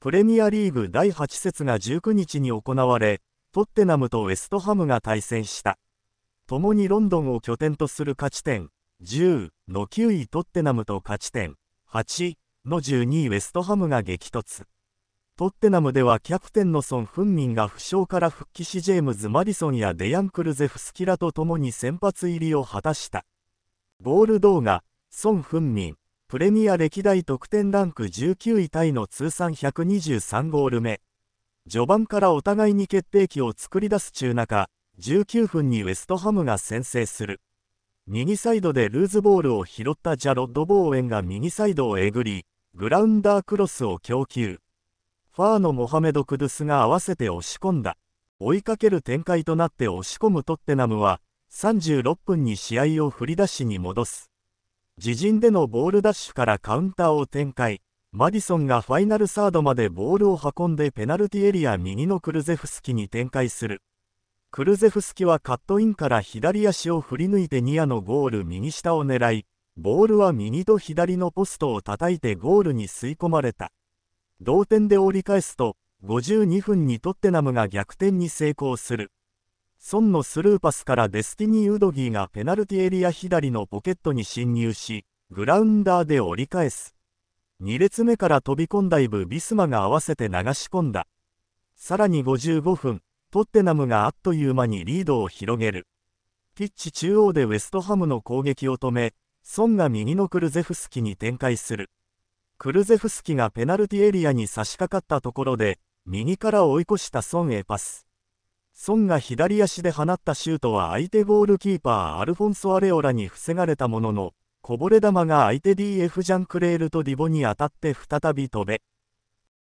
プレミアリーグ第8節が19日に行われ、トッテナムとウェストハムが対戦した。共にロンドンを拠点とする勝ち点10の9位トッテナムと勝ち点8の12位ウェストハムが激突。トッテナムではキャプテンのソン・フンミンが負傷から復帰しジェームズ・マディソンやデヤン・クルゼフスキラと共に先発入りを果たした。ゴール動画、ソン・フンミン、プレミア歴代得点ランク19位タイの通算123ゴール目。序盤からお互いに決定機を作り出す中中、19分にウェストハムが先制する。右サイドでルーズボールを拾ったジャロッド・ボーエンが右サイドをえぐり、グラウンダークロスを供給。ファーのモハメド・クドゥスが合わせて押し込んだ。追いかける展開となって押し込むトッテナムは、36分に試合を振り出しに戻す。自陣でのボールダッシュからカウンターを展開。マディソンがファイナルサードまでボールを運んでペナルティエリア右のクルゼフスキに展開する。クルゼフスキはカットインから左足を振り抜いてニアのゴール右下を狙い、ボールは右と左のポストを叩いてゴールに吸い込まれた。同点で折り返すと、52分にトッテナムが逆転に成功する。ソンのスルーパスからデスティニー・ウドギーがペナルティエリア左のポケットに侵入し、グラウンダーで折り返す。2列目から飛び込んだイブ・ビスマが合わせて流し込んだ。さらに55分、トッテナムがあっという間にリードを広げる。ピッチ中央でウェストハムの攻撃を止め、ソンが右のクルゼフスキに展開する。クルゼフスキがペナルティエリアに差し掛かったところで、右から追い越したソンへパス。孫が左足で放ったシュートは相手ゴールキーパーアルフォンソ・アレオラに防がれたものの、こぼれ球が相手 DF ジャンクレールとディボに当たって再び飛べ、